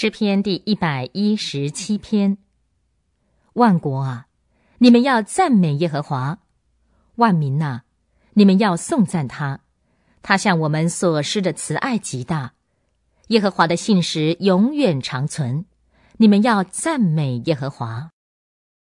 诗篇第一百一十七篇，万国啊，你们要赞美耶和华；万民呐，你们要颂赞他。他向我们所施的慈爱极大，耶和华的信实永远长存。你们要赞美耶和华。